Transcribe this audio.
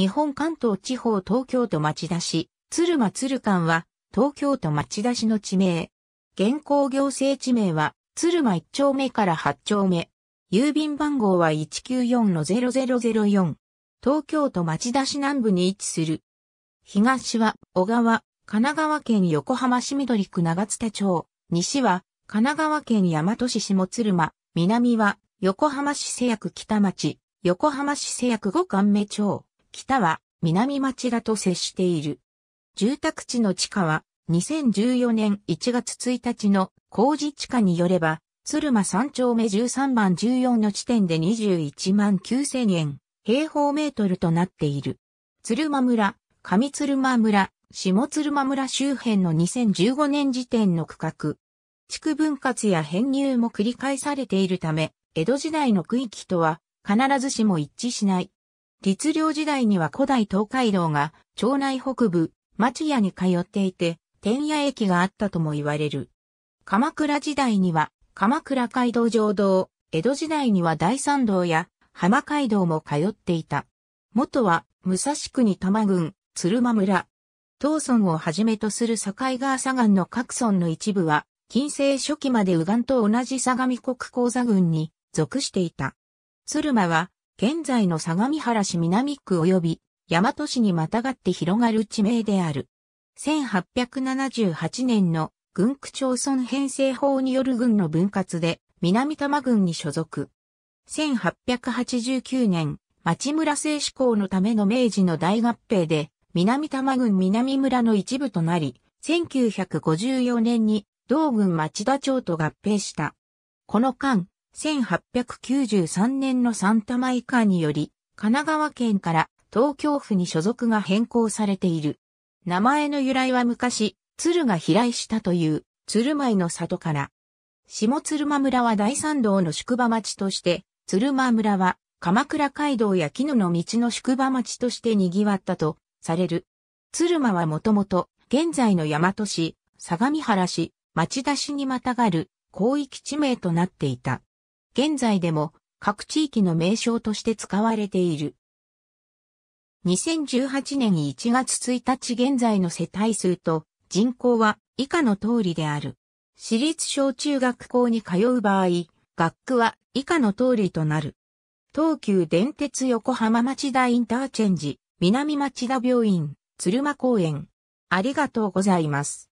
日本関東地方東京都町田市、鶴間鶴間は、東京都町田市の地名。現行行政地名は、鶴間1丁目から8丁目。郵便番号は194-0004。東京都町田市南部に位置する。東は小川、神奈川県横浜市緑区長津田町。西は神奈川県大和市下鶴間。南は横浜市瀬谷区北町、横浜市瀬谷区五関目町。北は南町田と接している。住宅地の地価は2014年1月1日の工事地価によれば、鶴間3丁目13番14の地点で21万9000円、平方メートルとなっている。鶴間村、上鶴間村、下鶴間村周辺の2015年時点の区画。地区分割や編入も繰り返されているため、江戸時代の区域とは必ずしも一致しない。律令時代には古代東海道が町内北部、町屋に通っていて、天野駅があったとも言われる。鎌倉時代には、鎌倉街道上道、江戸時代には大山道や浜街道も通っていた。元は、武蔵国玉郡、鶴間村。東村をはじめとする境川左岸の各村の一部は、近世初期まで右岸と同じ相模国講座郡に属していた。鶴間は、現在の相模原市南区及び大和市にまたがって広がる地名である。1878年の軍区町村編成法による軍の分割で南多摩郡に所属。1889年、町村制施行のための明治の大合併で南多摩郡南村の一部となり、1954年に同郡町田町と合併した。この間、1893年のサンタマイカーにより、神奈川県から東京府に所属が変更されている。名前の由来は昔、鶴が飛来したという鶴舞の里から。下鶴間村は大山道の宿場町として、鶴間村は鎌倉街道や木の道の宿場町として賑わったとされる。鶴間はもともと現在の大和市、相模原市、町田市にまたがる広域地名となっていた。現在でも各地域の名称として使われている。2018年1月1日現在の世帯数と人口は以下の通りである。私立小中学校に通う場合、学区は以下の通りとなる。東急電鉄横浜町田インターチェンジ、南町田病院、鶴間公園。ありがとうございます。